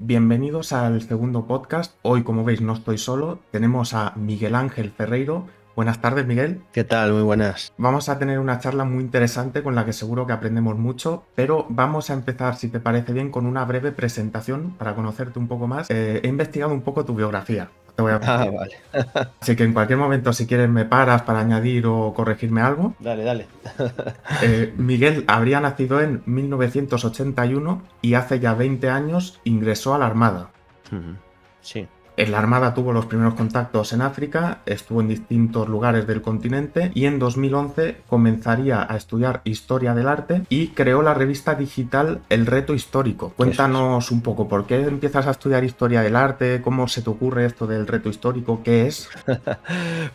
Bienvenidos al segundo podcast. Hoy, como veis, no estoy solo. Tenemos a Miguel Ángel Ferreiro. Buenas tardes, Miguel. ¿Qué tal? Muy buenas. Vamos a tener una charla muy interesante con la que seguro que aprendemos mucho, pero vamos a empezar, si te parece bien, con una breve presentación para conocerte un poco más. Eh, he investigado un poco tu biografía. ah, vale. Así que en cualquier momento, si quieres, me paras para añadir o corregirme algo. Dale, dale. Eh, Miguel habría nacido en 1981 y hace ya 20 años ingresó a la Armada. Sí la Armada tuvo los primeros contactos en África, estuvo en distintos lugares del continente y en 2011 comenzaría a estudiar historia del arte y creó la revista digital El Reto Histórico. Cuéntanos un poco por qué empiezas a estudiar historia del arte, cómo se te ocurre esto del reto histórico, qué es.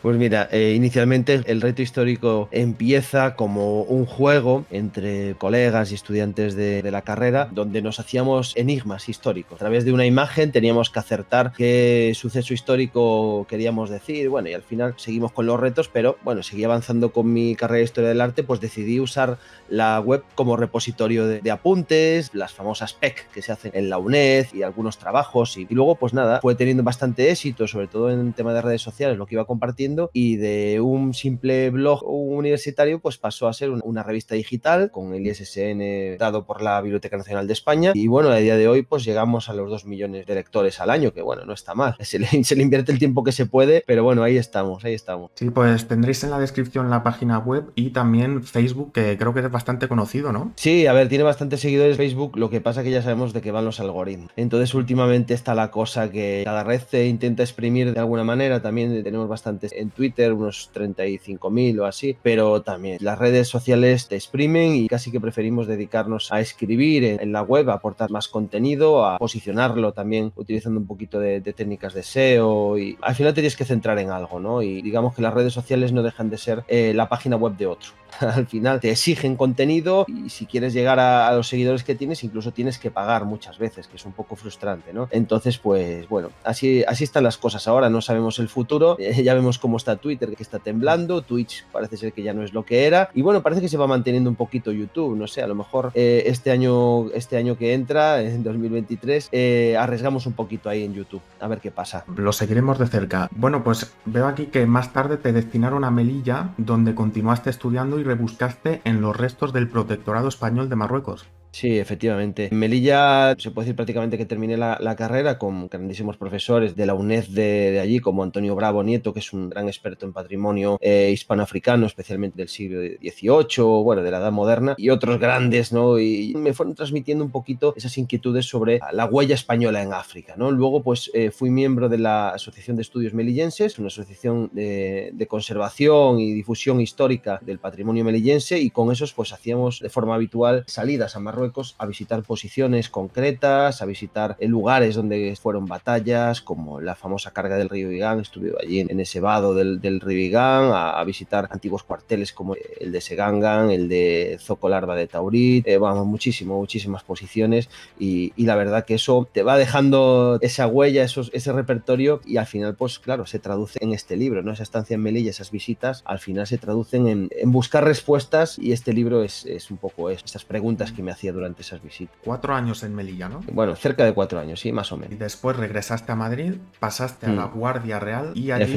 pues mira, eh, inicialmente el reto histórico empieza como un juego entre colegas y estudiantes de, de la carrera donde nos hacíamos enigmas históricos. A través de una imagen teníamos que acertar qué suceso histórico queríamos decir, bueno, y al final seguimos con los retos, pero bueno, seguí avanzando con mi carrera de historia del arte, pues decidí usar la web como repositorio de, apuntes, las famosas PEC que se hacen en la UNED y algunos trabajos, y, luego pues nada, fue teniendo bastante éxito, sobre todo en tema de redes sociales, lo que iba compartiendo, y de un simple blog universitario, pues pasó a ser una, revista digital con el ISSN dado por la Biblioteca Nacional de España, y bueno, a día de hoy pues llegamos a los 2 millones de lectores al año, que bueno, no está mal. Se le, invierte el tiempo que se puede, pero bueno, ahí estamos, ahí estamos. Sí, pues tendréis en la descripción la página web y también Facebook, que creo que es bastante conocido, ¿no? Sí, a ver, tiene bastantes seguidores Facebook, lo que pasa que ya sabemos de qué van los algoritmos. Entonces, últimamente está la cosa que cada red se intenta exprimir de alguna manera. También tenemos bastantes en Twitter, unos 35.000 o así, pero también las redes sociales te exprimen y casi que preferimos dedicarnos a escribir en, la web, a aportar más contenido, a posicionarlo también utilizando un poquito de, de técnicas de SEO y al final te tienes que centrar en algo, ¿no? Y digamos que las redes sociales no dejan de ser eh, la página web de otro. Al final te exigen contenido y si quieres llegar a, los seguidores que tienes, incluso tienes que pagar muchas veces, que es un poco frustrante, ¿no? Entonces, pues bueno, así, así están las cosas ahora, no sabemos el futuro, ya vemos cómo está Twitter, que está temblando, Twitch parece ser que ya no es lo que era, y bueno, parece que se va manteniendo un poquito YouTube, no sé, a lo mejor eh, este, año, este año que entra, en 2023, eh, arriesgamos un poquito ahí en YouTube, a ver qué pasa. Lo seguiremos de cerca. Bueno, pues veo aquí que más tarde te destinaron a Melilla, donde continuaste estudiando y rebuscaste en los restos del protectorado español de Marruecos. Sí, efectivamente. En Melilla se puede decir prácticamente que terminé la, carrera con grandísimos profesores de la UNED de, allí, como Antonio Bravo Nieto, que es un gran experto en patrimonio eh, hispanoafricano, especialmente del siglo XVIII, bueno, de la Edad Moderna, y otros grandes, ¿no? Y me fueron transmitiendo un poquito esas inquietudes sobre la huella española en África, ¿no? Luego, pues eh, fui miembro de la Asociación de Estudios Melillenses, una asociación de, de conservación y difusión histórica del patrimonio melillense, y con esos, pues hacíamos de forma habitual salidas a Marruecos a visitar posiciones concretas, a visitar eh, lugares donde fueron batallas, como la famosa carga del río Igán, estuve allí en ese vado del, del río Igán, a, visitar antiguos cuarteles como el de Segangan, el de Zocolarba de Taurit, eh, vamos, muchísimo, muchísimas posiciones y, la verdad que eso te va dejando esa huella, ese repertorio y al final, pues claro, se traduce en este libro, ¿no? Esa estancia en Melilla, esas visitas, al final se traducen en, buscar respuestas y este libro es, un poco estas preguntas mm. que me hacían durante esas visitas. Cuatro años en Melilla, ¿no? Bueno, cerca de cuatro años, sí, más o menos. Y después regresaste a Madrid, pasaste a mm. la Guardia Real y allí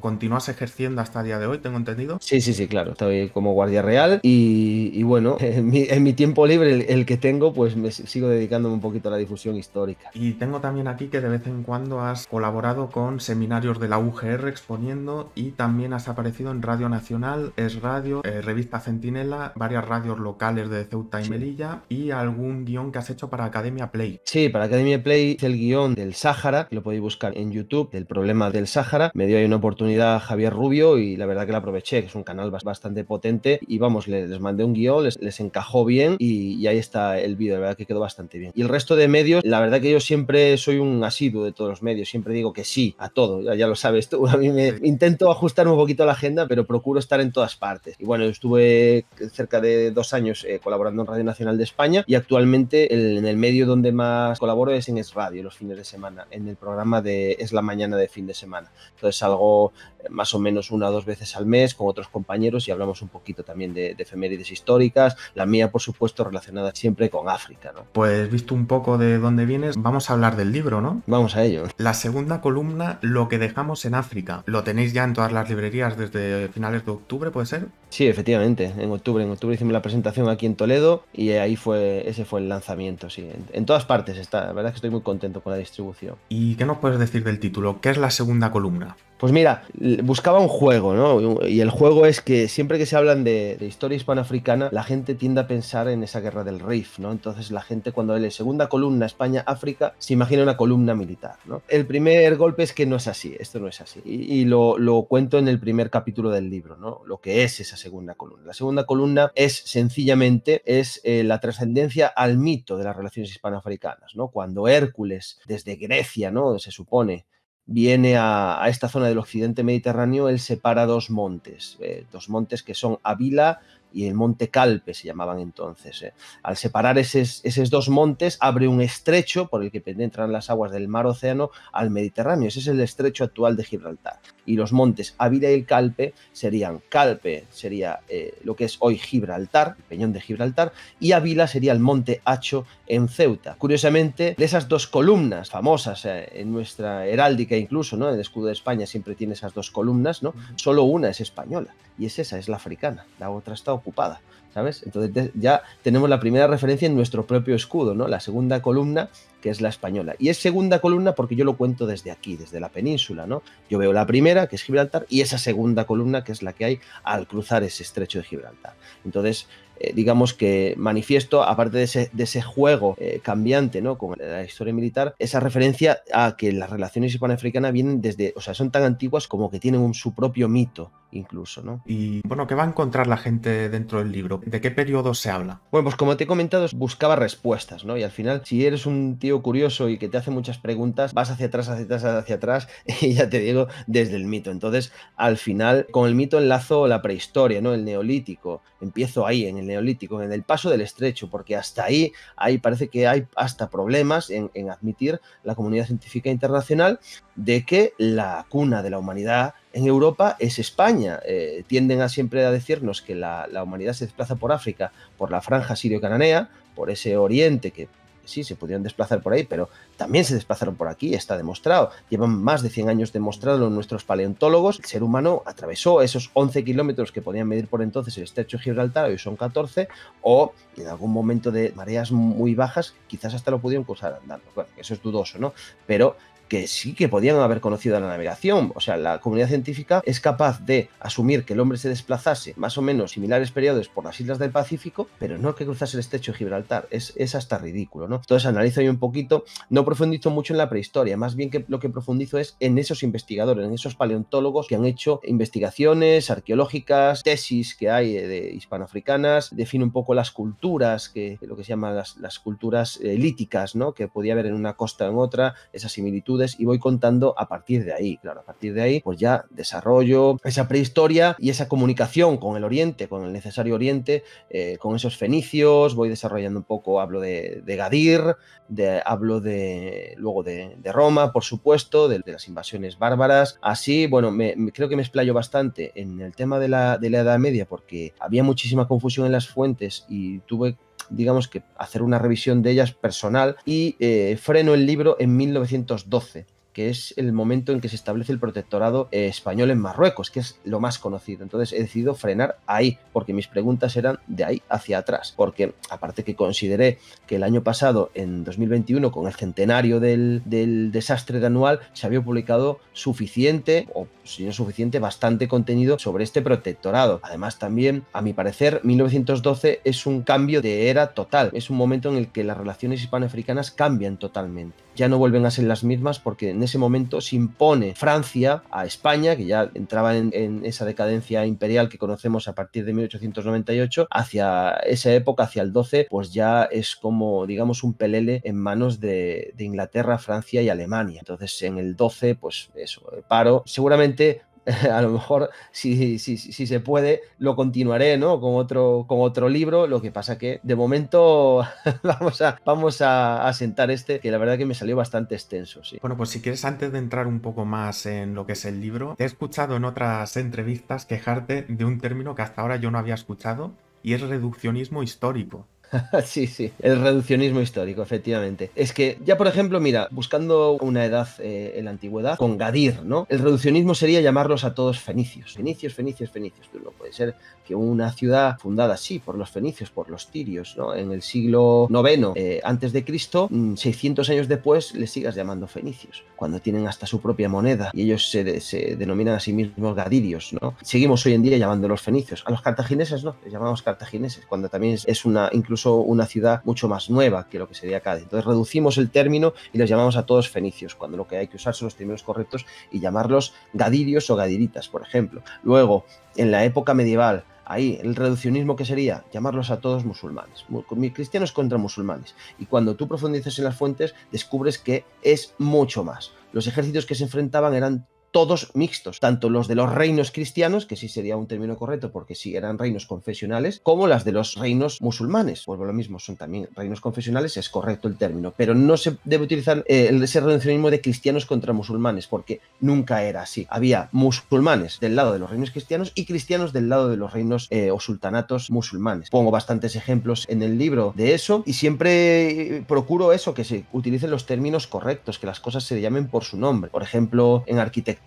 continúas ejerciendo hasta el día de hoy, tengo entendido. Sí, sí, sí, claro. Estoy como Guardia Real y, y bueno, en mi, en mi, tiempo libre, el, que tengo, pues me sigo dedicando un poquito a la difusión histórica. Y tengo también aquí que de vez en cuando has colaborado con seminarios de la UGR exponiendo y también has aparecido en Radio Nacional, Es Radio, eh, Revista Centinela, varias radios locales de Ceuta y Melilla y algún guión que has hecho para Academia Play. Sí, para Academia Play hice el guión del Sáhara, lo podéis buscar en YouTube, del problema del Sáhara. Me dio ahí una oportunidad Javier Rubio y la verdad que la aproveché, que es un canal bastante potente. Y vamos, les, mandé un guión, les, encajó bien y, ahí está el vídeo, la verdad que quedó bastante bien. Y el resto de medios, la verdad que yo siempre soy un asiduo de todos los medios, siempre digo que sí a todo, ya, lo sabes tú. A mí me intento ajustar un poquito la agenda, pero procuro estar en todas partes. Y bueno, estuve cerca de dos años eh, colaborando en Radio Nacional de España y actualmente en el medio donde más colaboro es en Es Radio los fines de semana, en el programa de Es la Mañana de fin de semana. Entonces algo más o menos una o dos veces al mes con otros compañeros y hablamos un poquito también de, efemérides históricas, la mía por supuesto relacionada siempre con África. ¿no? Pues visto un poco de dónde vienes, vamos a hablar del libro, ¿no? Vamos a ello. La segunda columna, lo que dejamos en África, lo tenéis ya en todas las librerías desde finales de octubre, ¿puede ser? Sí, efectivamente, en octubre, en octubre hicimos la presentación aquí en Toledo y ahí fue, ese fue el lanzamiento, sí, en todas partes está, la verdad es que estoy muy contento con la distribución. ¿Y qué nos puedes decir del título? ¿Qué es la segunda columna? Pues mira, buscaba un juego, ¿no? Y el juego es que siempre que se hablan de, historia hispanoafricana, la gente tiende a pensar en esa guerra del Rif, ¿no? Entonces la gente cuando lee segunda columna España-África se imagina una columna militar, ¿no? El primer golpe es que no es así, esto no es así. Y, lo, cuento en el primer capítulo del libro, ¿no? Lo que es esa segunda columna. La segunda columna es sencillamente es eh, la trascendencia al mito de las relaciones hispanoafricanas, ¿no? Cuando Hércules desde Grecia, ¿no? Se supone viene a, esta zona del occidente mediterráneo, él separa dos montes, eh, dos montes que son Avila y el monte Calpe se llamaban entonces. Eh. Al separar esos, esos, dos montes, abre un estrecho por el que penetran las aguas del mar océano al Mediterráneo. Ese es el estrecho actual de Gibraltar y los montes Ávila y el Calpe serían Calpe, sería eh, lo que es hoy Gibraltar, Peñón de Gibraltar, y Ávila sería el monte Hacho en Ceuta. Curiosamente, de esas dos columnas famosas eh, en nuestra heráldica incluso, ¿no? El escudo de España siempre tiene esas dos columnas, ¿no? Solo una es española y es esa, es la africana, la otra está ocupada ¿sabes? Entonces ya tenemos la primera referencia en nuestro propio escudo, ¿no? La segunda columna, que es la española. Y es segunda columna porque yo lo cuento desde aquí, desde la península, ¿no? Yo veo la primera, que es Gibraltar, y esa segunda columna, que es la que hay al cruzar ese estrecho de Gibraltar. Entonces, eh, digamos que manifiesto, aparte de ese, juego eh, cambiante, ¿no? Con la historia militar, esa referencia a que las relaciones hispanoafricanas vienen desde, o sea, son tan antiguas como que tienen un, su propio mito, incluso, ¿no? Y bueno, ¿qué va a encontrar la gente dentro del libro? ¿De qué periodo se habla? Bueno, pues como te he comentado, buscaba respuestas, ¿no? Y al final, si eres un tío curioso y que te hace muchas preguntas, vas hacia atrás, hacia atrás, hacia atrás, y ya te digo, desde el mito. Entonces, al final, con el mito enlazo la prehistoria, ¿no? El neolítico. Empiezo ahí, en el neolítico, en el paso del estrecho, porque hasta ahí, ahí parece que hay hasta problemas en, en admitir la comunidad científica internacional de que la cuna de la humanidad en Europa es España. Eh, tienden a siempre a decirnos que la, humanidad se desplaza por África, por la franja sirio-cananea, por ese oriente que sí, se pudieron desplazar por ahí, pero también se desplazaron por aquí, está demostrado. Llevan más de 100 años demostrado nuestros paleontólogos. El ser humano atravesó esos 11 kilómetros que podían medir por entonces el estrecho de Gibraltar, hoy son 14, o en algún momento de mareas muy bajas, quizás hasta lo pudieron cruzar andando. eso es dudoso, ¿no? Pero que sí que podían haber conocido la navegación. O sea, la comunidad científica es capaz de asumir que el hombre se desplazase más o menos similares periodos por las islas del Pacífico, pero no que cruzase el estrecho de Gibraltar. Es, hasta ridículo, ¿no? Entonces analizo yo un poquito, no profundizo mucho en la prehistoria, más bien que lo que profundizo es en esos investigadores, en esos paleontólogos que han hecho investigaciones arqueológicas, tesis que hay de hispanoafricanas, defino un poco las culturas, que, lo que se llaman las, culturas elíticas, eh, ¿no? Que podía haber en una costa o en otra, esa similitud y voy contando a partir de ahí. Claro, a partir de ahí, pues ya desarrollo esa prehistoria y esa comunicación con el Oriente, con el necesario Oriente, eh, con esos fenicios, voy desarrollando un poco, hablo de, Gadir, hablo de luego de, Roma, por supuesto, de, las invasiones bárbaras. Así, bueno, me, creo que me explayo bastante en el tema de la, de la Edad Media porque había muchísima confusión en las fuentes y tuve digamos que hacer una revisión de ellas personal y eh, freno el libro en 1912 que es el momento en que se establece el protectorado eh, español en Marruecos, que es lo más conocido. Entonces he decidido frenar ahí, porque mis preguntas eran de ahí hacia atrás, porque aparte que consideré que el año pasado, en 2021, con el centenario del, desastre de anual, se había publicado suficiente, o si no suficiente, bastante contenido sobre este protectorado. Además, también, a mi parecer, 1912 es un cambio de era total, es un momento en el que las relaciones hispanoafricanas cambian totalmente ya no vuelven a ser las mismas porque en ese momento se impone Francia a España, que ya entraba en, esa decadencia imperial que conocemos a partir de 1898, hacia esa época, hacia el 12, pues ya es como, digamos, un pelele en manos de, de Inglaterra, Francia y Alemania. Entonces, en el 12, pues eso, paro. Seguramente a lo mejor, si, si, se puede, lo continuaré, ¿no? Con otro, con otro libro. Lo que pasa que de momento vamos, a, vamos a, sentar este, que la verdad que me salió bastante extenso. Bueno, pues si quieres, antes de entrar un poco más en lo que es el libro, he escuchado en otras entrevistas quejarte de un término que hasta ahora yo no había escuchado y es reduccionismo histórico. sí, sí, el reduccionismo histórico, efectivamente. Es que ya, por ejemplo, mira, buscando una edad eh, en la antigüedad, con Gadir, ¿no? El reduccionismo sería llamarlos a todos fenicios, fenicios, fenicios, fenicios. no puede ser que una ciudad fundada, sí, por los fenicios, por los tirios, ¿no? En el siglo IX eh, antes de Cristo, 600 mm, años después, le sigas llamando fenicios, cuando tienen hasta su propia moneda y ellos se, se denominan a sí mismos gadirios, ¿no? Seguimos hoy en día llamándolos fenicios. A los cartagineses no, les llamamos cartagineses, cuando también es una, incluso o una ciudad mucho más nueva que lo que sería Cádiz. Entonces reducimos el término y los llamamos a todos fenicios, cuando lo que hay que usar son los términos correctos y llamarlos gadirios o gadiritas, por ejemplo. Luego, en la época medieval, ahí el reduccionismo que sería llamarlos a todos musulmanes, cristianos contra musulmanes. Y cuando tú profundizas en las fuentes, descubres que es mucho más. Los ejércitos que se enfrentaban eran todos mixtos, tanto los de los reinos cristianos, que sí sería un término correcto porque sí eran reinos confesionales, como las de los reinos musulmanes. Vuelvo lo mismo, son también reinos confesionales, es correcto el término, pero no se debe utilizar eh, ese reduccionismo de cristianos contra musulmanes porque nunca era así. Había musulmanes del lado de los reinos cristianos y cristianos del lado de los reinos eh, o sultanatos musulmanes. Pongo bastantes ejemplos en el libro de eso y siempre eh, procuro eso, que se utilicen los términos correctos, que las cosas se llamen por su nombre. Por ejemplo, en arquitectura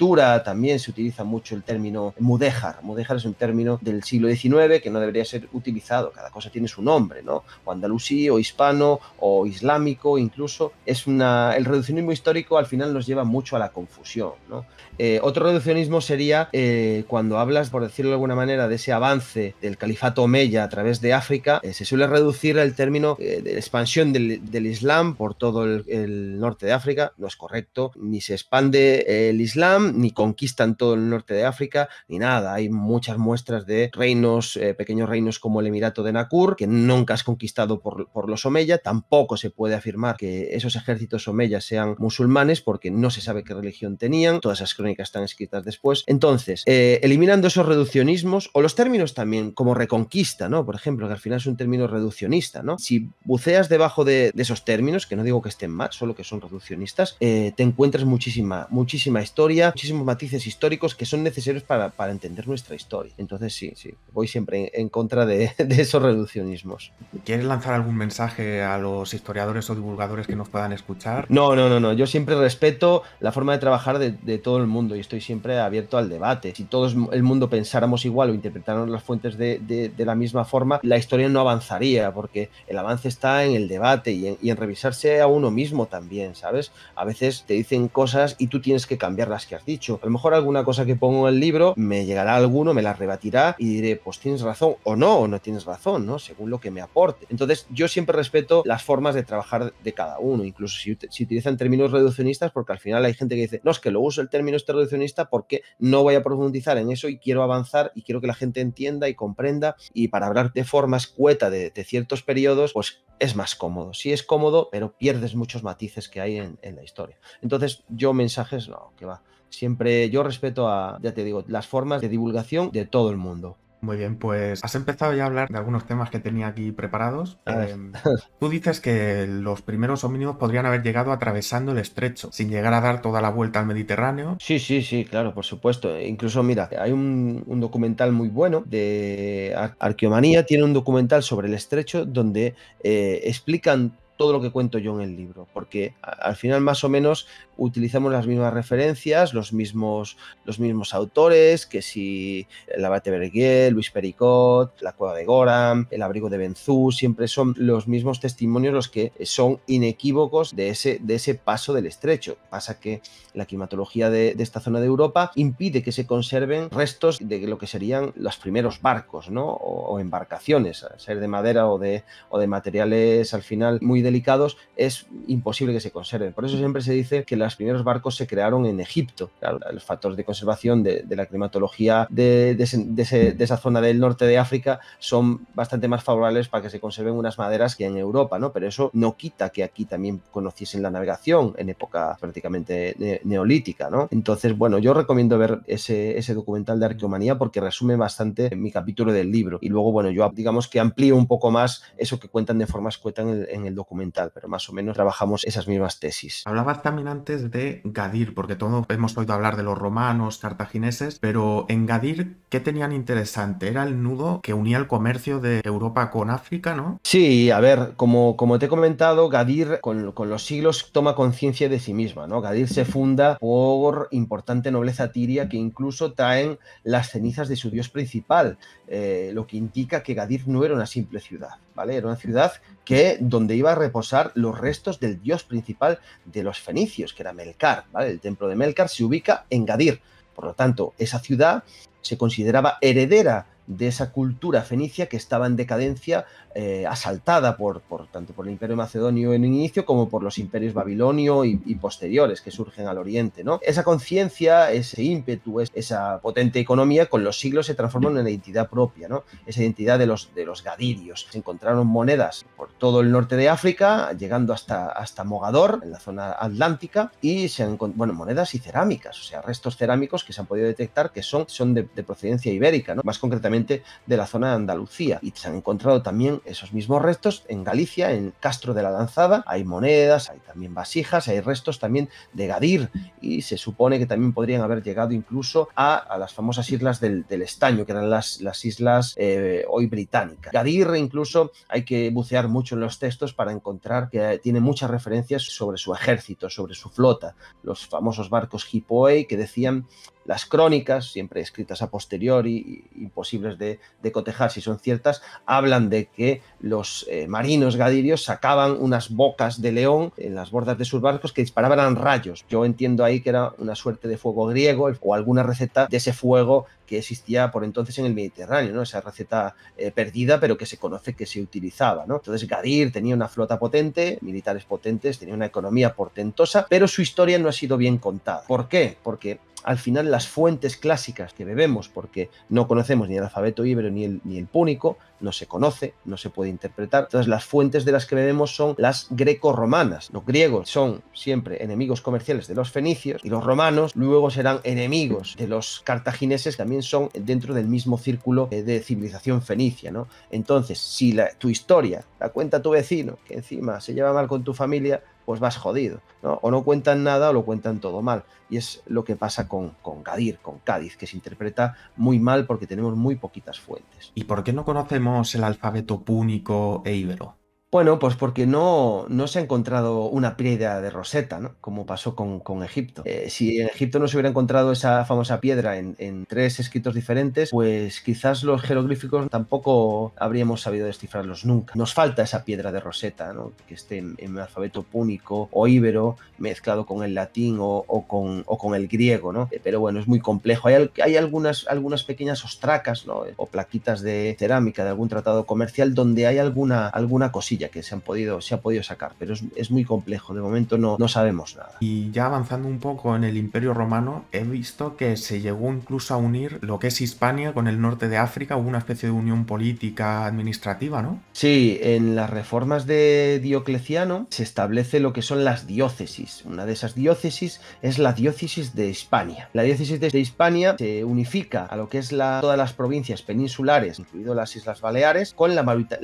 también se utiliza mucho el término mudéjar. Mudéjar es un término del siglo XIX que no debería ser utilizado, cada cosa tiene su nombre, ¿no? O andalusí, o hispano, o islámico, incluso. Es una, el reduccionismo histórico al final nos lleva mucho a la confusión, eh, otro reduccionismo sería eh, cuando hablas, por decirlo de alguna manera, de ese avance del califato omeya a través de África, eh, se suele reducir el término de expansión del, Islam por todo el norte de África, no es correcto, ni se expande el Islam, ni conquistan todo el norte de África ni nada. Hay muchas muestras de reinos, eh, pequeños reinos como el Emirato de Nakur, que nunca has conquistado por, los Omeya. Tampoco se puede afirmar que esos ejércitos Omeya sean musulmanes porque no se sabe qué religión tenían. Todas esas crónicas están escritas después. Entonces, eh, eliminando esos reduccionismos o los términos también como reconquista, ¿no? Por ejemplo, que al final es un término reduccionista, ¿no? Si buceas debajo de, esos términos, que no digo que estén mal, solo que son reduccionistas, eh, te encuentras muchísima, muchísima historia muchísimos matices históricos que son necesarios para, entender nuestra historia. Entonces sí, sí, voy siempre en, contra de, esos reduccionismos. ¿Quieres lanzar algún mensaje a los historiadores o divulgadores que nos puedan escuchar? No, no, no, no. Yo siempre respeto la forma de trabajar de, todo el mundo y estoy siempre abierto al debate. Si todo el mundo pensáramos igual o interpretáramos las fuentes de, la misma forma, la historia no avanzaría porque el avance está en el debate y en, revisarse a uno mismo también, ¿sabes? A veces te dicen cosas y tú tienes que cambiar las que dicho. A lo mejor alguna cosa que pongo en el libro me llegará alguno, me la rebatirá y diré, pues tienes razón o no, o no tienes razón, ¿no? Según lo que me aporte. Entonces, yo siempre respeto las formas de trabajar de cada uno, incluso si, utilizan términos reduccionistas, porque al final hay gente que dice, no, es que lo uso el término este reduccionista porque no voy a profundizar en eso y quiero avanzar y quiero que la gente entienda y comprenda. Y para hablar de forma escueta de, ciertos periodos, pues es más cómodo. Sí es cómodo, pero pierdes muchos matices que hay en la historia. Entonces, yo mensajes, no, que va Siempre yo respeto a, ya te digo, las formas de divulgación de todo el mundo. Muy bien, pues has empezado ya a hablar de algunos temas que tenía aquí preparados. Em, tú dices que los primeros homínidos podrían haber llegado atravesando el estrecho, sin llegar a dar toda la vuelta al Mediterráneo. Sí, sí, sí, claro, por supuesto. E incluso, mira, hay un, documental muy bueno de Arqueomanía, tiene un documental sobre el estrecho donde eh, explican todo lo que cuento yo en el libro, porque al final más o menos utilizamos las mismas referencias, los mismos, los mismos autores, que si el abate Luis Pericot, la cueva de Goram, el abrigo de Benzú, siempre son los mismos testimonios los que son inequívocos de ese, de ese paso del estrecho. Pasa que la climatología de, esta zona de Europa impide que se conserven restos de lo que serían los primeros barcos ¿no? o, embarcaciones, a ser de madera o de, o de materiales al final muy delicados, es imposible que se conserven. Por eso siempre se dice que las los primeros barcos se crearon en Egipto. Los el factor de conservación de, la climatología de, esa zona del norte de África son bastante más favorables para que se conserven unas maderas que en Europa, ¿no? Pero eso no quita que aquí también conociesen la navegación en época prácticamente neolítica, Entonces, bueno, yo recomiendo ver ese, documental de arqueomanía porque resume bastante mi capítulo del libro. Y luego, bueno, yo digamos que amplío un poco más eso que cuentan de forma escueta en el, en el documental, pero más o menos trabajamos esas mismas tesis. Hablabas también antes de Gadir, porque todos hemos oído hablar de los romanos, cartagineses, pero en Gadir, ¿qué tenían interesante? Era el nudo que unía el comercio de Europa con África, ¿no? Sí, a ver, como, como te he comentado, Gadir con, con los siglos toma conciencia de sí misma, ¿no? Gadir se funda por importante nobleza tiria que incluso traen las cenizas de su dios principal, eh, lo que indica que Gadir no era una simple ciudad, ¿vale? Era una ciudad que, donde iba a reposar los restos del dios principal de los fenicios, que era Melcar. ¿vale? El templo de Melcar se ubica en Gadir. Por lo tanto, esa ciudad se consideraba heredera de esa cultura fenicia que estaba en decadencia, eh, asaltada por, por, tanto por el imperio macedonio en inicio como por los imperios babilonio y, posteriores que surgen al oriente. ¿no? Esa conciencia, ese ímpetu, esa potente economía con los siglos se transforma en una identidad propia, ¿no? esa identidad de los, de los gadirios. Se encontraron monedas por todo el norte de África, llegando hasta, hasta Mogador, en la zona atlántica, y se han bueno, monedas y cerámicas, o sea, restos cerámicos que se han podido detectar que son, son de, de procedencia ibérica, ¿no? más concretamente de la zona de Andalucía. Y se han encontrado también esos mismos restos en Galicia, en Castro de la Lanzada. Hay monedas, hay también vasijas, hay restos también de Gadir y se supone que también podrían haber llegado incluso a, las famosas islas del, estaño, que eran las, islas eh, hoy británicas. Gadir incluso hay que bucear mucho en los textos para encontrar que tiene muchas referencias sobre su ejército, sobre su flota, los famosos barcos Hipoe que decían las crónicas, siempre escritas a posteriori, imposibles de, cotejar si son ciertas, hablan de que los eh, marinos gadirios sacaban unas bocas de león en las bordas de sus barcos que disparaban rayos. Yo entiendo ahí que era una suerte de fuego griego o alguna receta de ese fuego que existía por entonces en el Mediterráneo, ¿no? Esa receta eh, perdida, pero que se conoce que se utilizaba, ¿no? Entonces Gadir tenía una flota potente, militares potentes, tenía una economía portentosa, pero su historia no ha sido bien contada. ¿Por qué? Porque al final las fuentes clásicas que bebemos, porque no conocemos ni el alfabeto íbero ni el, ni el púnico, no se conoce, no se puede interpretar. Entonces las fuentes de las que bebemos son las greco-romanas. Los griegos son siempre enemigos comerciales de los fenicios y los romanos luego serán enemigos de los cartagineses, también son dentro del mismo círculo eh, de civilización fenicia, ¿no? Entonces, si la, tu historia la cuenta tu vecino, que encima se lleva mal con tu familia, pues vas jodido, ¿no? O no cuentan nada o lo cuentan todo mal. Y es lo que pasa con, con Gadir, con Cádiz, que se interpreta muy mal porque tenemos muy poquitas fuentes. ¿Y por qué no conocemos el alfabeto púnico e íbero? Bueno, pues porque no, no se ha encontrado una piedra de Rosetta, ¿no? Como pasó con, Egipto. Eh, si en Egipto no se hubiera encontrado esa famosa piedra en, tres escritos diferentes, pues quizás los jeroglíficos tampoco habríamos sabido descifrarlos nunca. Nos falta esa piedra de Rosetta, ¿no? Que esté en, alfabeto púnico o íbero, mezclado con el latín o, con, o con el griego, ¿no? Eh, pero bueno, es muy complejo. Hay, hay algunas, algunas pequeñas ostracas, ¿no? O plaquitas de cerámica de algún tratado comercial donde hay alguna, alguna cosilla que se han podido, se ha podido sacar, pero es, muy complejo, de momento no, no sabemos nada. Y ya avanzando un poco en el Imperio Romano, he visto que se llegó incluso a unir lo que es Hispania con el norte de África, hubo una especie de unión política administrativa, ¿no? Sí, en las reformas de Diocleciano se establece lo que son las diócesis. Una de esas diócesis es la diócesis de Hispania. La diócesis de Hispania se unifica a lo que es todas las provincias peninsulares, incluido las Islas Baleares, con la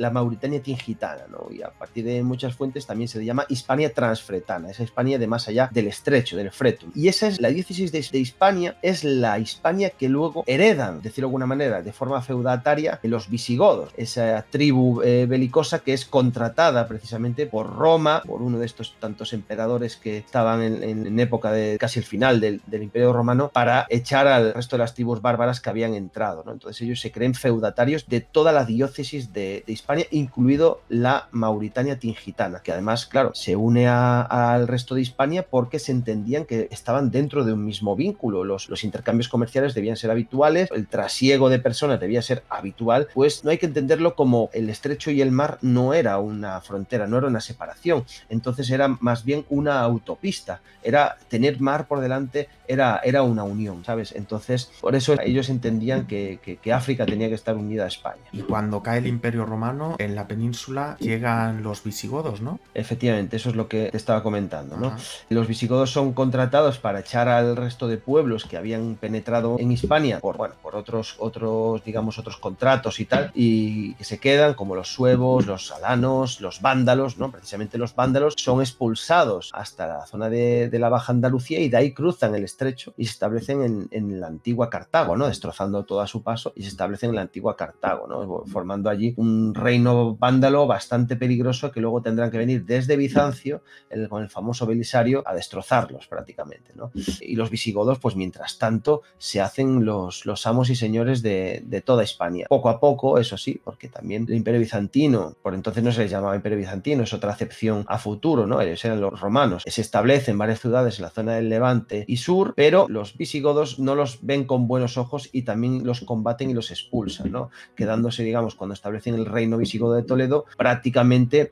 Mauritania Tingitana, ¿no? y a partir de muchas fuentes también se le llama Hispania transfretana, esa Hispania de más allá del estrecho, del Fretum. Y esa es la diócesis de, Hispania, es la Hispania que luego heredan, decirlo de alguna manera, de forma feudataria, los visigodos, esa tribu eh, belicosa que es contratada precisamente por Roma, por uno de estos tantos emperadores que estaban en, época de casi el final del, Imperio Romano, para echar al resto de las tribus bárbaras que habían entrado. Entonces ellos se creen feudatarios de toda la diócesis de, de Hispania, incluido la Mauritania Tingitana, que además, claro, se une al resto de Hispania porque se entendían que estaban dentro de un mismo vínculo. Los, intercambios comerciales debían ser habituales, el trasiego de personas debía ser habitual, pues no hay que entenderlo como el estrecho y el mar no era una frontera, no era una separación, entonces era más bien una autopista, era tener mar por delante, era, era una unión, ¿sabes? Entonces, por eso ellos entendían que, que África tenía que estar unida a España. Y cuando cae el Imperio Romano, en la península llega los visigodos, ¿no? Efectivamente, eso es lo que te estaba comentando, ¿no? Los visigodos son contratados para echar al resto de pueblos que habían penetrado en Hispania por, bueno, por otros, otros, digamos, otros contratos y tal, y se quedan como los suevos, los salanos, los vándalos, ¿no? Precisamente los vándalos son expulsados hasta la zona de, la Baja Andalucía y de ahí cruzan el estrecho y se establecen en, en la antigua Cartago, ¿no? Destrozando todo a su paso y se establecen en la antigua Cartago, ¿no? Formando allí un reino vándalo bastante peligroso que luego tendrán que venir desde Bizancio con el famoso Belisario a destrozarlos prácticamente. Y los visigodos, pues mientras tanto, se hacen los, los amos y señores de, toda España, Poco a poco, eso sí, porque también el imperio bizantino, por entonces no se les llamaba imperio bizantino, es otra acepción a futuro, ¿no? ellos eran los romanos. Se establecen varias ciudades en la zona del levante y sur, pero los visigodos no los ven con buenos ojos y también los combaten y los expulsan, ¿no? quedándose, digamos, cuando establecen el reino visigodo de Toledo, prácticamente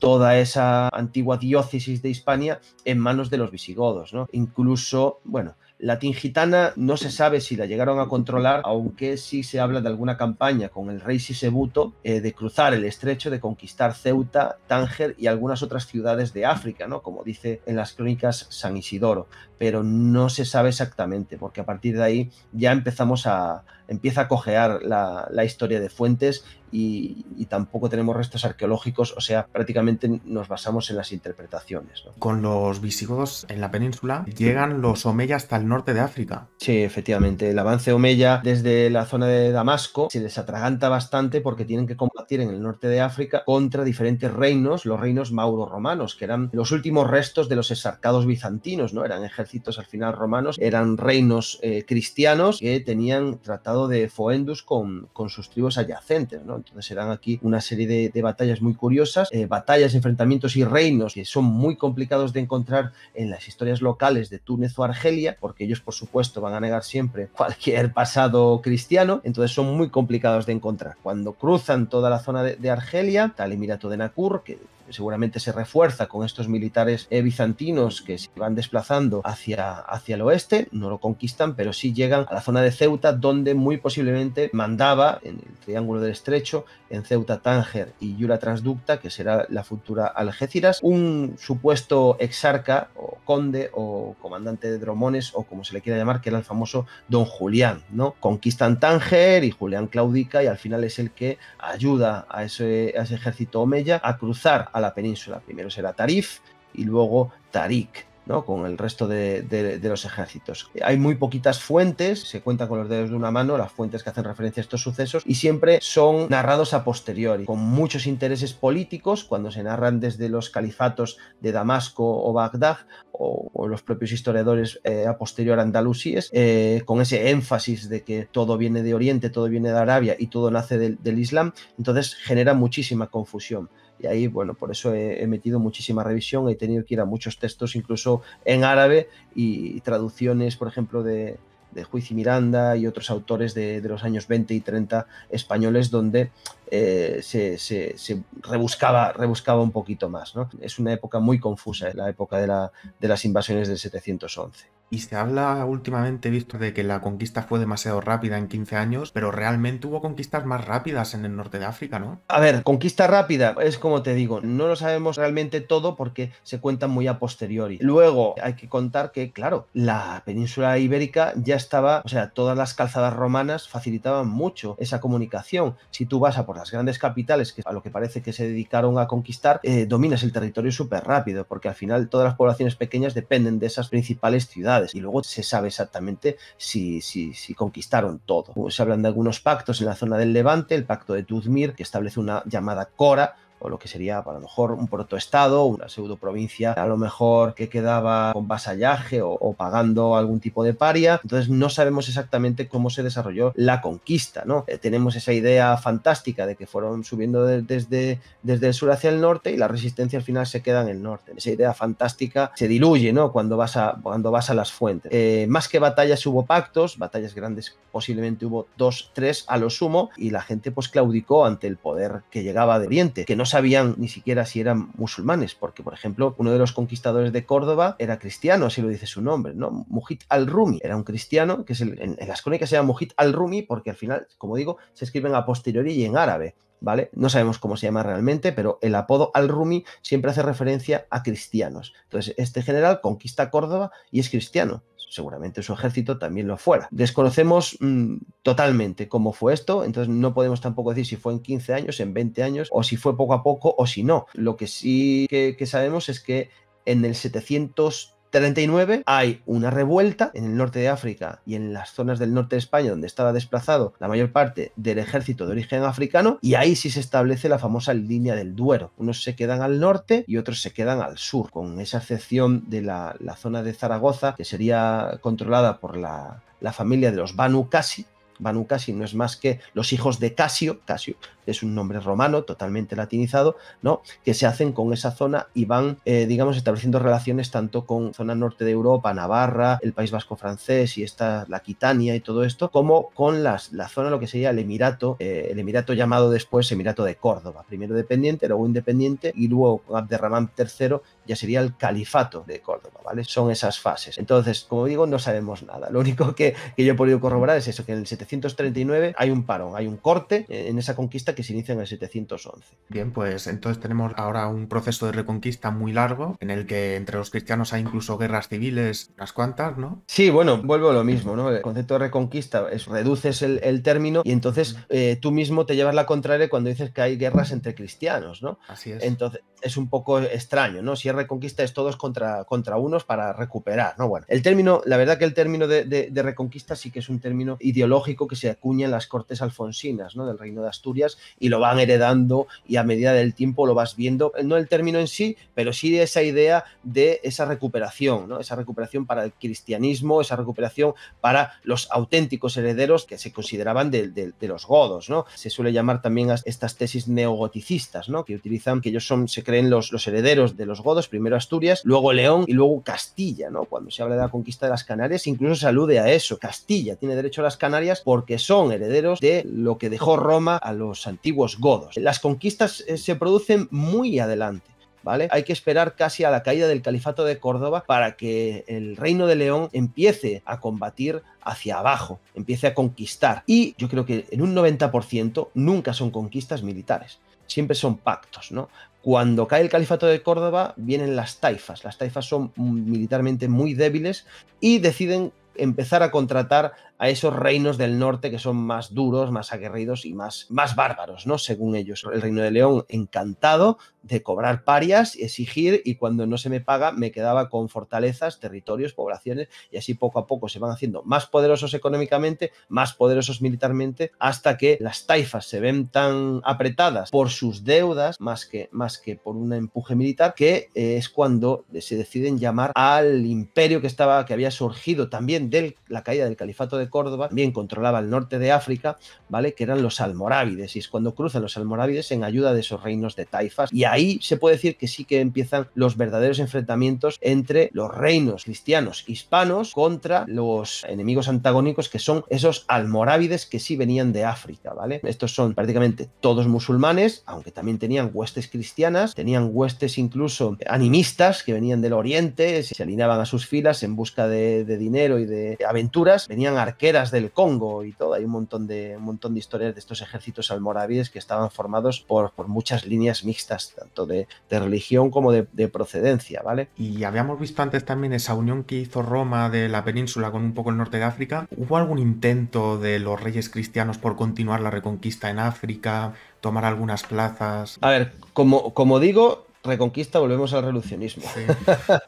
toda esa antigua diócesis de Hispania en manos de los visigodos, Incluso, bueno, la Tingitana no se sabe si la llegaron a controlar, aunque sí se habla de alguna campaña con el rey Sisebuto eh, de cruzar el estrecho, de conquistar Ceuta, Tánger y algunas otras ciudades de África, ¿no? Como dice en las crónicas San Isidoro, pero no se sabe exactamente, porque a partir de ahí ya empezamos a empieza a cojear la historia de fuentes y, tampoco tenemos restos arqueológicos, o sea, prácticamente nos basamos en las interpretaciones. Con los visigodos en la península llegan los Omeya hasta el norte de África. Sí, efectivamente, el avance omeya desde la zona de Damasco se les atraganta bastante porque tienen que combatir en el norte de África contra diferentes reinos, los reinos mauro-romanos, que eran los últimos restos de los exarcados bizantinos, ¿no? Eran ejércitos al final romanos, eran reinos eh, cristianos que tenían tratado de Foendus con, con sus tribus adyacentes, ¿no? Entonces se aquí una serie de, batallas muy curiosas, eh, batallas, enfrentamientos y reinos que son muy complicados de encontrar en las historias locales de Túnez o Argelia, porque ellos por supuesto van a negar siempre cualquier pasado cristiano, entonces son muy complicados de encontrar. Cuando cruzan toda la zona de, Argelia, está Emirato de Nakur, que seguramente se refuerza con estos militares eh, bizantinos que se van desplazando hacia, hacia el oeste, no lo conquistan, pero sí llegan a la zona de Ceuta, donde muy posiblemente mandaba en el Triángulo del Estrecho, en Ceuta, Tánger y Yura Transducta, que será la futura Algeciras, un supuesto exarca o conde o comandante de Dromones o como se le quiera llamar, que era el famoso don Julián, ¿no? Conquistan Tánger y Julián claudica y al final es el que ayuda a ese, a ese ejército omeya a cruzar a la península. Primero será Tarif y luego Tarik, ¿no? con el resto de, los ejércitos. Hay muy poquitas fuentes, se cuentan con los dedos de una mano las fuentes que hacen referencia a estos sucesos y siempre son narrados a posteriori, con muchos intereses políticos cuando se narran desde los califatos de Damasco o Bagdad o, los propios historiadores eh, a posteriori andalusíes, eh, con ese énfasis de que todo viene de Oriente, todo viene de Arabia y todo nace del Islam, entonces genera muchísima confusión y ahí, bueno, por eso he, metido muchísima revisión, he tenido que ir a muchos textos, incluso en árabe, y, traducciones, por ejemplo, de, de Juiz y Miranda y otros autores de, los años 20 y 30 españoles donde eh, se, rebuscaba, un poquito más. Es una época muy confusa, ¿eh? la época de, la, de las invasiones del 711. Y se habla últimamente, visto, de que la conquista fue demasiado rápida en 15 años, pero realmente hubo conquistas más rápidas en el norte de África, ¿no? A ver, conquista rápida es como te digo, no lo sabemos realmente todo porque se cuenta muy a posteriori. Luego hay que contar que, claro, la península ibérica ya estaba, o sea, todas las calzadas romanas facilitaban mucho esa comunicación. Si tú vas a por las grandes capitales, que a lo que parece que se dedicaron a conquistar, eh, dominas el territorio súper rápido, porque al final todas las poblaciones pequeñas dependen de esas principales ciudades y luego se sabe exactamente si, si conquistaron todo. Se hablan de algunos pactos en la zona del Levante, el pacto de Tuzmir, que establece una llamada Cora, o lo que sería a lo mejor un protoestado, una pseudoprovincia, a lo mejor que quedaba con vasallaje o, pagando algún tipo de paria. Entonces no sabemos exactamente cómo se desarrolló la conquista, ¿no? Eh, tenemos esa idea fantástica de que fueron subiendo desde, desde el sur hacia el norte y la resistencia al final se queda en el norte. Esa idea fantástica se diluye, ¿no? Cuando vas a, cuando vas a las fuentes. Eh, más que batallas hubo pactos, batallas grandes posiblemente hubo dos, tres a lo sumo y la gente pues claudicó ante el poder que llegaba de Oriente, que no sabían ni siquiera si eran musulmanes, porque, por ejemplo, uno de los conquistadores de Córdoba era cristiano, así lo dice su nombre, ¿no? Mujit al-Rumi era un cristiano, que es el, en, en, las crónicas se llama Mujit al-Rumi, porque al final, como digo, se escriben a posteriori y en árabe. ¿Vale? No sabemos cómo se llama realmente, pero el apodo al-Rumi siempre hace referencia a cristianos. Entonces, este general conquista Córdoba y es cristiano seguramente su ejército también lo fuera. Desconocemos mm, totalmente cómo fue esto, entonces no podemos tampoco decir si fue en 15 años, en 20 años, o si fue poco a poco, o si no. Lo que sí que, que sabemos es que en el 700 39 hay una revuelta en el norte de África y en las zonas del norte de España donde estaba desplazado la mayor parte del ejército de origen africano y ahí sí se establece la famosa línea del Duero. Unos se quedan al norte y otros se quedan al sur, con esa excepción de la, zona de Zaragoza que sería controlada por la, familia de los Banu Kasi, Banu Qasi no es más que los hijos de Casio, Casio es un nombre romano totalmente latinizado, ¿no? Que se hacen con esa zona y van, eh, digamos, estableciendo relaciones tanto con zona norte de Europa, Navarra, el País Vasco francés y esta, la Quitania, y todo esto, como con las, la zona, lo que sería el Emirato, eh, el Emirato llamado después Emirato de Córdoba, primero dependiente, luego independiente y luego Abderramán III ya sería el Califato de Córdoba, ¿vale? Son esas fases. Entonces, como digo, no sabemos nada. Lo único que, que yo he podido corroborar es eso, que en el 739 hay un parón, hay un corte eh, en esa conquista que se inicia en el 711. Bien, pues entonces tenemos ahora un proceso de reconquista muy largo, en el que entre los cristianos hay incluso guerras civiles, unas cuantas, ¿no? Sí, bueno, vuelvo a lo mismo, ¿no? El concepto de reconquista es reduces el, término y entonces eh, tú mismo te llevas la contraria cuando dices que hay guerras entre cristianos, ¿no? Así es. Entonces es un poco extraño, ¿no? Si es reconquista es todos contra, contra unos para recuperar, ¿no? Bueno, el término, la verdad que el término de, de reconquista sí que es un término ideológico que se acuña en las cortes alfonsinas, ¿no? Del reino de Asturias y lo van heredando y a medida del tiempo lo vas viendo, no el término en sí, pero sí esa idea de esa recuperación, ¿no? esa recuperación para el cristianismo, esa recuperación para los auténticos herederos que se consideraban de, los godos. ¿no? Se suele llamar también a estas tesis neogoticistas, ¿no? que utilizan que ellos son, se creen los, los herederos de los godos, primero Asturias, luego León y luego Castilla. ¿no? Cuando se habla de la conquista de las Canarias, incluso se alude a eso. Castilla tiene derecho a las Canarias porque son herederos de lo que dejó Roma a los antiguos antiguos godos. Las conquistas eh, se producen muy adelante. ¿Vale? Hay que esperar casi a la caída del califato de Córdoba para que el reino de León empiece a combatir hacia abajo, empiece a conquistar. Y yo creo que en un 90% nunca son conquistas militares, siempre son pactos, ¿no? Cuando cae el califato de Córdoba vienen las taifas, las taifas son militarmente muy débiles y deciden empezar a contratar a esos reinos del norte que son más duros, más aguerridos y más, más bárbaros, ¿no? Según ellos. El Reino de León encantado de cobrar parias, y exigir y cuando no se me paga me quedaba con fortalezas, territorios, poblaciones y así poco a poco se van haciendo más poderosos económicamente, más poderosos militarmente, hasta que las taifas se ven tan apretadas por sus deudas más que, más que por un empuje militar que eh, es cuando se deciden llamar al imperio que estaba que había surgido también de la caída del califato de Córdoba, también controlaba el norte de África, ¿vale? Que eran los almorávides, y es cuando cruzan los almorávides en ayuda de esos reinos de taifas. Y ahí se puede decir que sí que empiezan los verdaderos enfrentamientos entre los reinos cristianos hispanos contra los enemigos antagónicos que son esos almorávides que sí venían de África, ¿vale? Estos son prácticamente todos musulmanes, aunque también tenían huestes cristianas, tenían huestes incluso animistas que venían del oriente, se alineaban a sus filas en busca de, de dinero y de aventuras, venían arqueólogos arqueras del Congo y todo. Hay un montón de, un montón de historias de estos ejércitos almorávides que estaban formados por, por muchas líneas mixtas, tanto de, religión como de, procedencia, ¿vale? Y habíamos visto antes también esa unión que hizo Roma de la península con un poco el norte de África. ¿Hubo algún intento de los reyes cristianos por continuar la reconquista en África? tomar algunas plazas. A ver, como, como digo, Reconquista, volvemos al reduccionismo.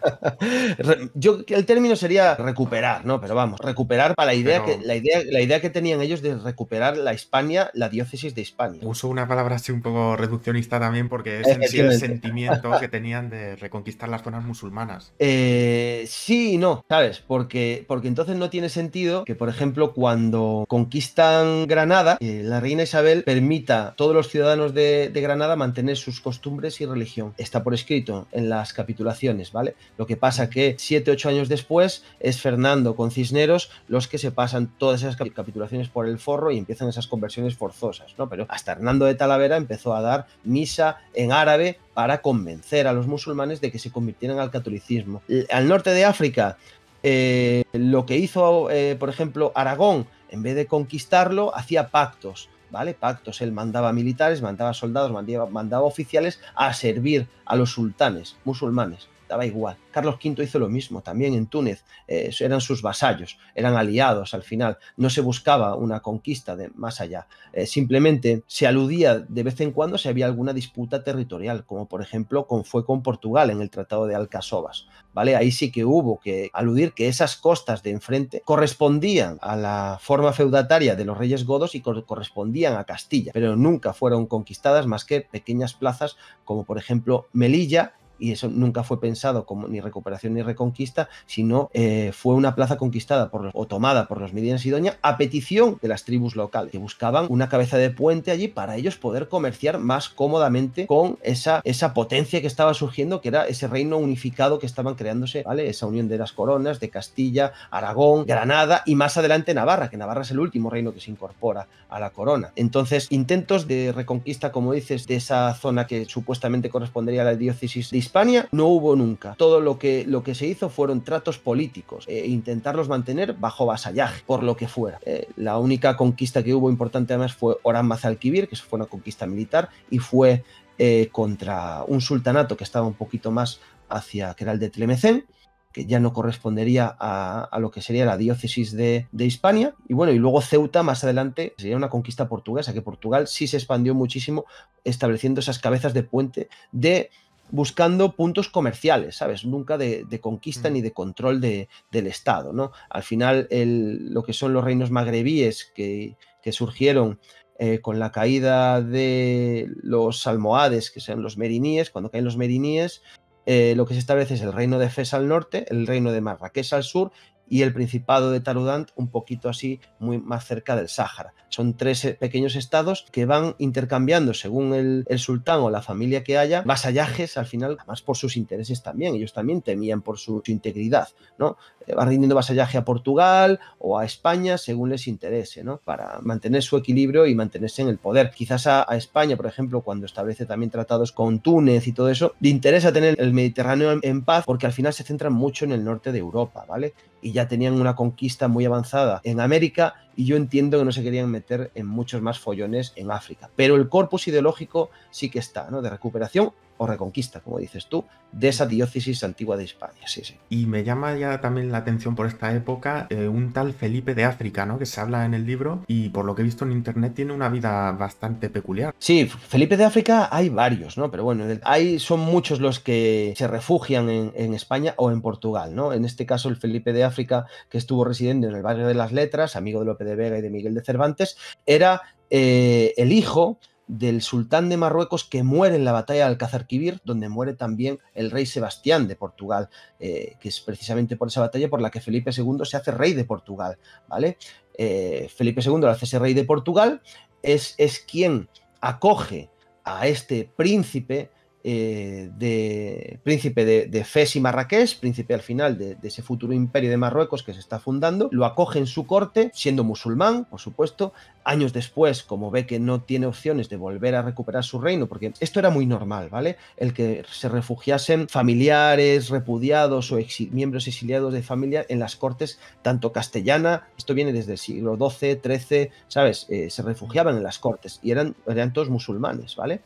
Yo, el término sería recuperar, ¿no? Pero vamos, recuperar para la idea, que, la, idea, la idea que tenían ellos de recuperar la España, la diócesis de España. Uso una palabra así un poco reduccionista también porque es el sentimiento que tenían de reconquistar las zonas musulmanas. Eh, sí y no, ¿sabes? Porque, porque entonces no tiene sentido que, por ejemplo, cuando conquistan Granada, eh, la reina Isabel permita a todos los ciudadanos de, de Granada mantener sus costumbres y religión está por escrito en las capitulaciones, ¿vale? Lo que pasa que siete, ocho años después es Fernando con Cisneros los que se pasan todas esas capitulaciones por el forro y empiezan esas conversiones forzosas, ¿no? Pero hasta Hernando de Talavera empezó a dar misa en árabe para convencer a los musulmanes de que se convirtieran al catolicismo. Al norte de África, eh, lo que hizo, eh, por ejemplo, Aragón, en vez de conquistarlo, hacía pactos ¿vale? Pactos, él mandaba militares, mandaba soldados, mandaba, mandaba oficiales a servir a los sultanes musulmanes daba igual. Carlos V hizo lo mismo también en Túnez, eh, eran sus vasallos, eran aliados al final, no se buscaba una conquista de más allá, eh, simplemente se aludía de vez en cuando si había alguna disputa territorial, como por ejemplo con, fue con Portugal en el Tratado de Alcasovas, ¿vale? Ahí sí que hubo que aludir que esas costas de enfrente correspondían a la forma feudataria de los reyes godos y correspondían a Castilla, pero nunca fueron conquistadas más que pequeñas plazas como por ejemplo Melilla y eso nunca fue pensado como ni recuperación ni reconquista, sino eh, fue una plaza conquistada por o tomada por los Midian Sidonia a petición de las tribus locales, que buscaban una cabeza de puente allí para ellos poder comerciar más cómodamente con esa, esa potencia que estaba surgiendo, que era ese reino unificado que estaban creándose, ¿vale? Esa unión de las coronas, de Castilla, Aragón, Granada y más adelante Navarra, que Navarra es el último reino que se incorpora a la corona. Entonces, intentos de reconquista, como dices, de esa zona que supuestamente correspondería a la diócesis de España no hubo nunca. Todo lo que, lo que se hizo fueron tratos políticos eh, e intentarlos mantener bajo vasallaje, por lo que fuera. Eh, la única conquista que hubo importante además fue Orán Mazalquivir, que fue una conquista militar y fue eh, contra un sultanato que estaba un poquito más hacia, que era el de Tlemcen, que ya no correspondería a, lo que sería la diócesis de, de, Hispania. Y bueno, y luego Ceuta más adelante sería una conquista portuguesa, que Portugal sí se expandió muchísimo estableciendo esas cabezas de puente de buscando puntos comerciales, ¿sabes? Nunca de, conquista ni de control de, del Estado, ¿no? Al final, lo que son los reinos magrebíes que, que surgieron eh, con la caída de los almohades, que sean los meriníes, cuando caen los meriníes, eh, lo que se establece es el reino de Fes al norte, el reino de Marrakech al sur y el Principado de Tarudant un poquito así, muy más cerca del Sáhara. Son tres eh, pequeños estados que van intercambiando según el, sultán o la familia que haya, vasallajes al final, además por sus intereses también. Ellos también temían por su, integridad, ¿no? Eh, va rindiendo vasallaje a Portugal o a España según les interese, ¿no? Para mantener su equilibrio y mantenerse en el poder. Quizás a, España, por ejemplo, cuando establece también tratados con Túnez y todo eso, le interesa tener el Mediterráneo en, paz porque al final se centran mucho en el norte de Europa, ¿vale? Y ya ya tenían una conquista muy avanzada en América y yo entiendo que no se querían meter en muchos más follones en África. Pero el corpus ideológico sí que está, ¿no? De recuperación o reconquista, como dices tú, de esa diócesis antigua de España. Sí, sí. Y me llama ya también la atención por esta época eh, un tal Felipe de África, ¿no? Que se habla en el libro y por lo que he visto en internet tiene una vida bastante peculiar. Sí, Felipe de África hay varios, ¿no? Pero bueno, hay, son muchos los que se refugian en, España o en Portugal, ¿no? En este caso el Felipe de África que estuvo residiendo en el barrio de las Letras, amigo de López de Vega y de Miguel de Cervantes, era eh, el hijo del sultán de Marruecos que muere en la batalla de Alcázarquivir, donde muere también el rey Sebastián de Portugal, eh, que es precisamente por esa batalla por la que Felipe II se hace rey de Portugal, ¿vale? Eh, Felipe II hace hacerse rey de Portugal es, es quien acoge a este príncipe eh, de príncipe de, Fes y Marrakech, príncipe al final de, ese futuro imperio de Marruecos que se está fundando, lo acoge en su corte, siendo musulmán, por supuesto. Años después, como ve que no tiene opciones de volver a recuperar su reino, porque esto era muy normal, ¿vale? El que se refugiasen familiares, repudiados o miembros exiliados de familia en las cortes, tanto castellana, esto viene desde el siglo XII, XIII, ¿sabes? Eh, se refugiaban en las cortes y eran, eran todos musulmanes, ¿vale?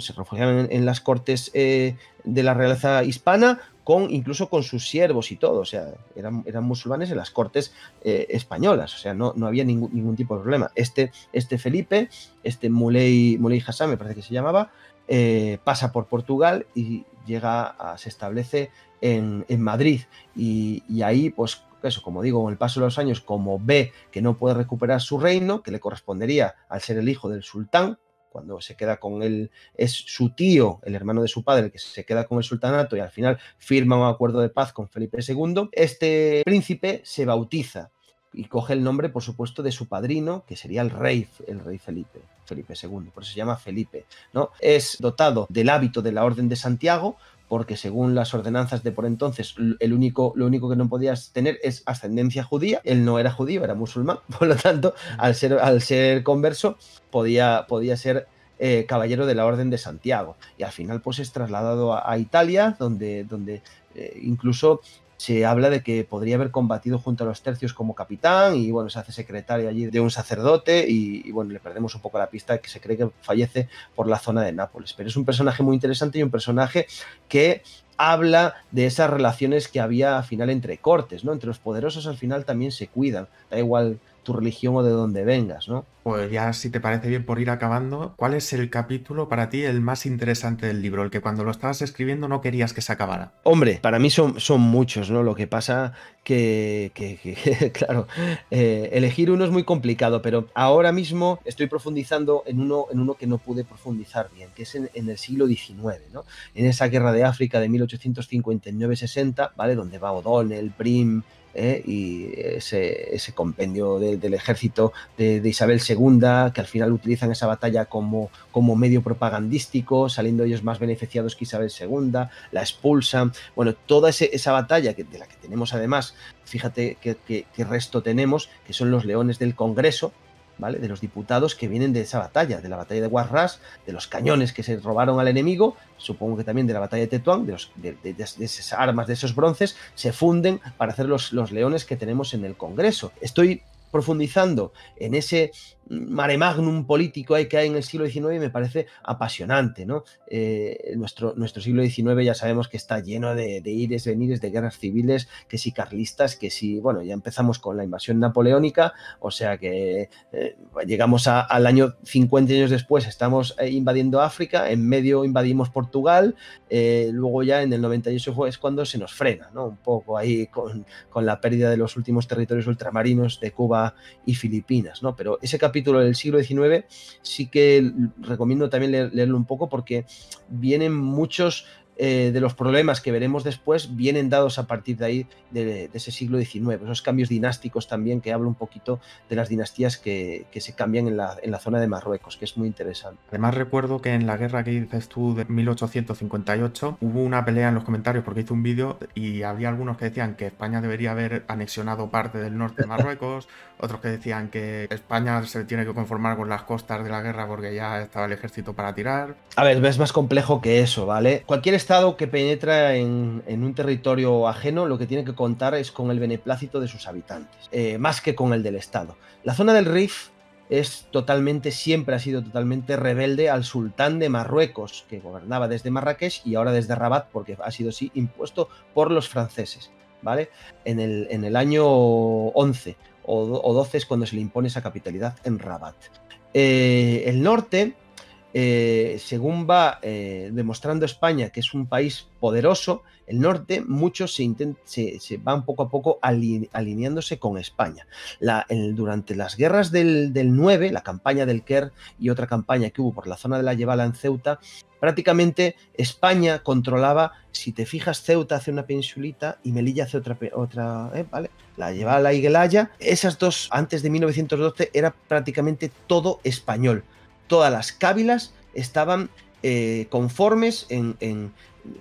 se refugiaban en, las cortes eh, de la realeza hispana, con, incluso con sus siervos y todo. O sea, eran, eran musulmanes en las cortes eh, españolas. O sea, no, no había ningún, tipo de problema. Este, este Felipe, este Muley, Hassan, me parece que se llamaba, eh, pasa por Portugal y llega a, se establece en, Madrid. Y, y, ahí, pues, eso, como digo, con el paso de los años, como ve que no puede recuperar su reino, que le correspondería al ser el hijo del sultán, cuando se queda con él, es su tío, el hermano de su padre, el que se queda con el sultanato y al final firma un acuerdo de paz con Felipe II, este príncipe se bautiza y coge el nombre, por supuesto, de su padrino, que sería el rey, el rey Felipe, Felipe II, por eso se llama Felipe, ¿no? Es dotado del hábito de la Orden de Santiago, porque según las ordenanzas de por entonces, el único, lo único que no podías tener es ascendencia judía. Él no era judío, era musulmán, por lo tanto, mm. al ser, al ser converso, podía, podía ser eh, caballero de la Orden de Santiago. Y al final, pues es trasladado a, Italia, donde, donde eh, incluso se habla de que podría haber combatido junto a los tercios como capitán y bueno, se hace secretario allí de un sacerdote y, bueno, le perdemos un poco la pista que se cree que fallece por la zona de Nápoles. Pero es un personaje muy interesante y un personaje que habla de esas relaciones que había al final entre cortes, ¿no? Entre los poderosos al final también se cuidan, da igual tu religión o de donde vengas, ¿no? Pues ya, si te parece bien por ir acabando, ¿cuál es el capítulo para ti el más interesante del libro? El que cuando lo estabas escribiendo no querías que se acabara. Hombre, para mí son, son muchos, ¿no? Lo que pasa que, claro, eh, elegir uno es muy complicado, pero ahora mismo estoy profundizando en uno, en uno que no pude profundizar bien, que es en, en el siglo XIX, ¿no? En esa guerra de África de 1859-60, ¿vale? Donde va O'Donnell, Prim, ¿eh? y ese, compendio del ejército de, Isabel II, que al final utilizan esa batalla como, como medio propagandístico, saliendo ellos más beneficiados que Isabel II, la expulsan. Bueno, toda esa batalla que, de la que tenemos además, fíjate qué resto tenemos, que son los leones del Congreso, ¿vale? De los diputados que vienen de esa batalla, de la batalla de Guarras, de los cañones que se robaron al enemigo, supongo que también de la batalla de Tetuán, de, esas armas, de esos bronces, se funden para hacer los, los leones que tenemos en el Congreso. Estoy profundizando en ese mare magnum político que hay en el siglo XIX me parece apasionante, ¿no? Eh, nuestro, nuestro siglo XIX ya sabemos que está lleno de, de, ires, venires, de guerras civiles, que si carlistas, que si, bueno, ya empezamos con la invasión napoleónica, o sea que eh, llegamos al año 50 años después, estamos eh, invadiendo África, en medio invadimos Portugal, luego ya en el 98 es cuando se nos frena, ¿no? Un poco ahí con, con la pérdida de los últimos territorios ultramarinos de Cuba y Filipinas, ¿no? Pero ese capítulo del siglo XIX, sí que recomiendo también leerlo un poco porque vienen muchos eh, de los problemas que veremos después vienen dados a partir de ahí, de, ese siglo XIX, esos cambios dinásticos también, que habla un poquito de las dinastías que, se cambian en la, en la, zona de Marruecos, que es muy interesante. Además recuerdo que en la guerra que dices tú de 1858 hubo una pelea en los comentarios porque hice un vídeo y había algunos que decían que España debería haber anexionado parte del norte de Marruecos, otros que decían que España se tiene que conformar con las costas de la guerra porque ya estaba el ejército para tirar. A ver, es más complejo que eso, ¿vale? Cualquier estado que penetra en, un territorio ajeno lo que tiene que contar es con el beneplácito de sus habitantes, eh, más que con el del estado. La zona del Rif es totalmente, siempre ha sido totalmente rebelde al sultán de Marruecos, que gobernaba desde Marrakech y ahora desde Rabat, porque ha sido así impuesto por los franceses, ¿vale? En el, en el año 11 o, 12 es cuando se le impone esa capitalidad en Rabat. Eh, el norte eh, según va eh, demostrando España que es un país poderoso, el norte, muchos se, van poco a poco alineándose con España. durante las guerras del, 9, la campaña del Ker y otra campaña que hubo por la zona de la Yebala en Ceuta, prácticamente España controlaba, si te fijas, Ceuta hace una pensulita y Melilla hace otra, eh, ¿vale? La Yebala y Gelaya. Esas dos, antes de 1912, era prácticamente todo español todas las cávilas estaban eh, conformes en,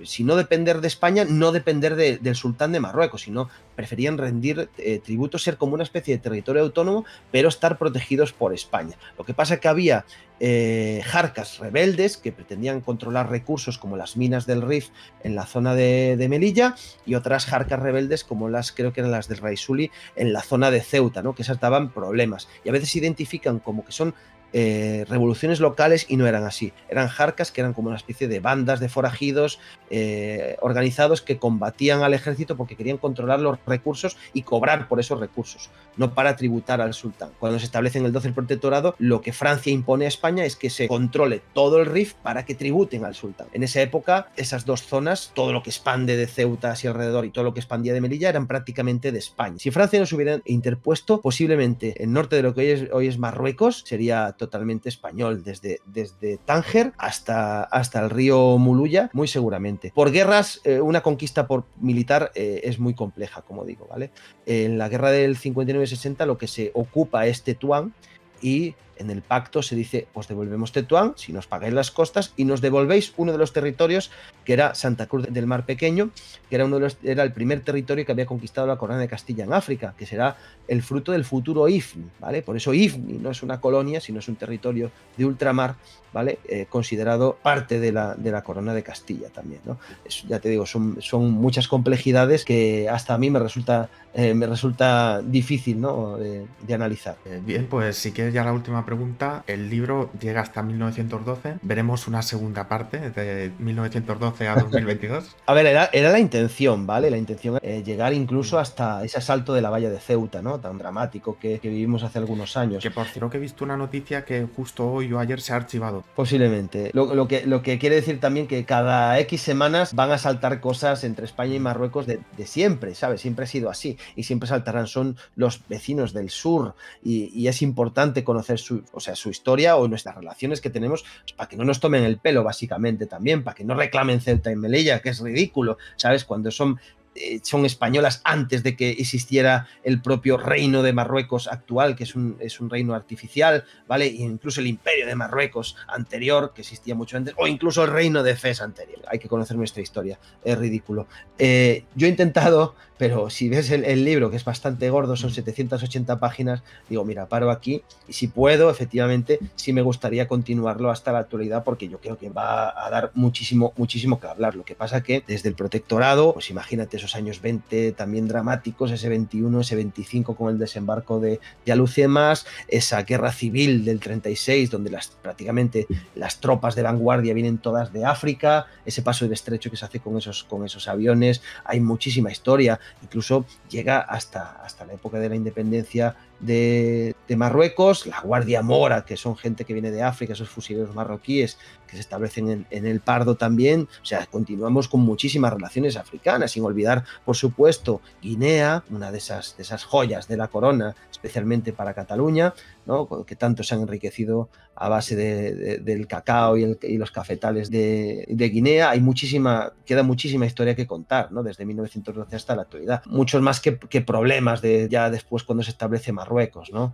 si no depender de España, no depender del sultán de Marruecos, sino preferían rendir eh, tributo, ser como una especie de territorio autónomo, pero estar protegidos por España. Lo que pasa es que había eh, jarcas rebeldes que pretendían controlar recursos como las minas del Rif en la zona de, Melilla y otras jarcas rebeldes como las, creo que eran las del Raisuli en la zona de Ceuta, ¿no? que esas daban problemas. Y a veces se identifican como que son eh, revoluciones locales y no eran así. Eran jarcas que eran como una especie de bandas de forajidos eh, organizados que combatían al ejército porque querían controlar los recursos y cobrar por esos recursos, no para tributar al sultán. Cuando se establece en el 12 el protectorado, lo que Francia impone a España es que se controle todo el RIF para que tributen al sultán. En esa época, esas dos zonas, todo lo que expande de Ceuta hacia alrededor y todo lo que expandía de Melilla eran prácticamente de España. Si Francia no se hubiera interpuesto, posiblemente el norte de lo que hoy es, hoy es Marruecos sería totalmente español, desde, desde Tánger hasta, hasta el río Muluya, muy seguramente. Por guerras, eh, una conquista por militar eh, es muy compleja, como digo, ¿vale? En la guerra del 59-60 lo que se ocupa es Tetuán y en el pacto se dice, os devolvemos Tetuán si nos pagáis las costas y nos devolvéis uno de los territorios que era Santa Cruz del Mar Pequeño, que era, uno de los, era el primer territorio que había conquistado la corona de Castilla en África, que será el fruto del futuro IFNI, ¿vale? Por eso IFNI no es una colonia, sino es un territorio de ultramar, ¿vale? Eh, considerado parte de la, de la, corona de Castilla también, ¿no? ya te digo, son, muchas complejidades que hasta a mí me resulta, eh, me resulta difícil, ¿no? Eh, de, analizar. Bien, pues si quieres ya la última pregunta, el libro llega hasta 1912. Veremos una segunda parte de 1912 a 2022. a ver, era, la intención, ¿vale? La intención eh, llegar incluso hasta ese asalto de la valla de Ceuta, ¿no? Tan dramático que, vivimos hace algunos años. Que por cierto que he visto una noticia que justo hoy o ayer se ha archivado. Posiblemente. Lo, que, lo que quiere decir también que cada X semanas van a saltar cosas entre España y Marruecos de, siempre, ¿sabes? Siempre ha sido así. Y siempre saltarán. Son los vecinos del sur. y es importante conocer su o sea, su historia o nuestras relaciones que tenemos, pues, para que no nos tomen el pelo, básicamente también, para que no reclamen Celta y Melilla, que es ridículo, ¿sabes? Cuando son eh, son españolas antes de que existiera el propio reino de Marruecos actual, que es un, es un reino artificial, ¿vale? E incluso el imperio de Marruecos anterior, que existía mucho antes, o incluso el reino de Fez anterior. Hay que conocer nuestra historia, es ridículo. Eh, yo he intentado, pero si ves el, libro, que es bastante gordo, son 780 mm. páginas, digo, mira, paro aquí y si puedo, efectivamente, sí me gustaría continuarlo hasta la actualidad porque yo creo que va a dar muchísimo, muchísimo que hablar. Lo que pasa que desde el protectorado, pues imagínate, años 20 también dramáticos, ese 21, ese 25 con el desembarco de Alucemas, esa guerra civil del 36 donde las, prácticamente las tropas de vanguardia vienen todas de África, ese paso de estrecho que se hace con esos, con esos aviones, hay muchísima historia, incluso llega hasta, hasta la época de la independencia de, Marruecos, la Guardia Mora, que son gente que viene de África, esos fusileros marroquíes que se establecen en, el Pardo también. O sea, continuamos con muchísimas relaciones africanas, sin olvidar, por supuesto, Guinea, una de esas, de esas joyas de la corona, especialmente para Cataluña. Pues, que tanto se han enriquecido a base del cacao y, los cafetales de, Guinea. Hay muchísima, queda muchísima historia que contar, ¿no? desde 1912 hasta la actualidad. Muchos más que, problemas de ya después cuando se establece Marruecos. ¿no?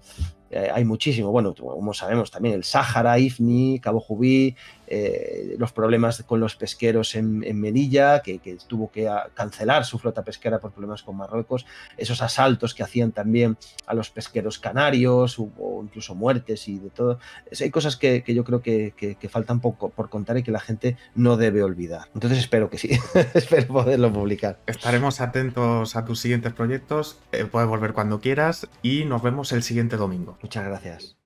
Eh, hay muchísimo, bueno, como sabemos también el Sáhara, Ifni, Cabo Jubí, eh, los problemas con los pesqueros en, Melilla, que, que, tuvo que cancelar su flota pesquera por problemas con Marruecos, esos asaltos que hacían también a los pesqueros canarios, hubo incluso muertes y de todo. hay cosas que, yo creo que, faltan poco por contar y que la gente no debe olvidar. Entonces espero que sí, espero poderlo publicar. Estaremos atentos a tus siguientes proyectos, eh, puedes volver cuando quieras y nos vemos el siguiente domingo. Muchas gracias.